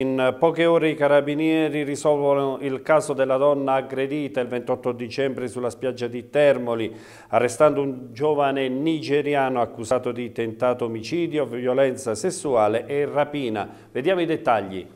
In poche ore i carabinieri risolvono il caso della donna aggredita il 28 dicembre sulla spiaggia di Termoli, arrestando un giovane nigeriano accusato di tentato omicidio, violenza sessuale e rapina. Vediamo i dettagli.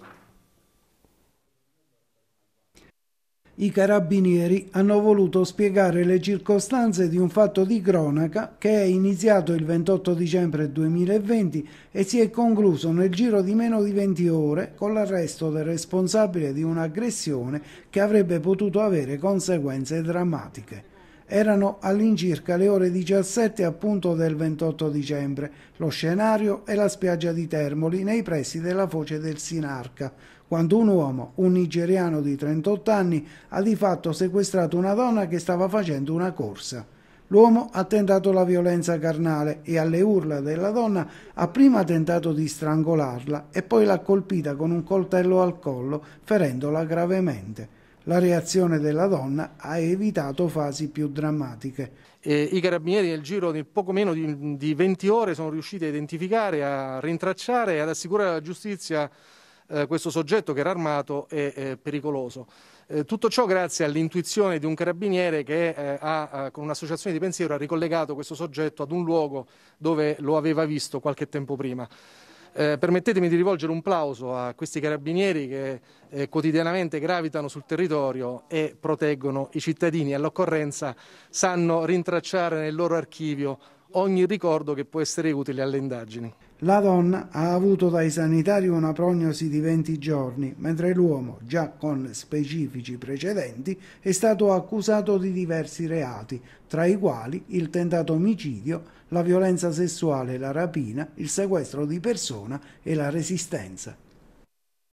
i carabinieri hanno voluto spiegare le circostanze di un fatto di cronaca che è iniziato il 28 dicembre 2020 e si è concluso nel giro di meno di 20 ore con l'arresto del responsabile di un'aggressione che avrebbe potuto avere conseguenze drammatiche. Erano all'incirca le ore 17 appunto del 28 dicembre. Lo scenario è la spiaggia di Termoli, nei pressi della foce del Sinarca, quando un uomo, un nigeriano di 38 anni, ha di fatto sequestrato una donna che stava facendo una corsa. L'uomo ha tentato la violenza carnale e alle urla della donna ha prima tentato di strangolarla e poi l'ha colpita con un coltello al collo, ferendola gravemente. La reazione della donna ha evitato fasi più drammatiche. E I carabinieri nel giro di poco meno di, di 20 ore sono riusciti a identificare, a rintracciare e ad assicurare alla giustizia eh, questo soggetto che era armato e eh, pericoloso. Eh, tutto ciò grazie all'intuizione di un carabiniere che eh, ha, eh, con un'associazione di pensiero ha ricollegato questo soggetto ad un luogo dove lo aveva visto qualche tempo prima. Eh, permettetemi di rivolgere un plauso a questi carabinieri che eh, quotidianamente gravitano sul territorio e proteggono i cittadini. All'occorrenza sanno rintracciare nel loro archivio ogni ricordo che può essere utile alle indagini. La donna ha avuto dai sanitari una prognosi di 20 giorni, mentre l'uomo, già con specifici precedenti, è stato accusato di diversi reati, tra i quali il tentato omicidio, la violenza sessuale, la rapina, il sequestro di persona e la resistenza.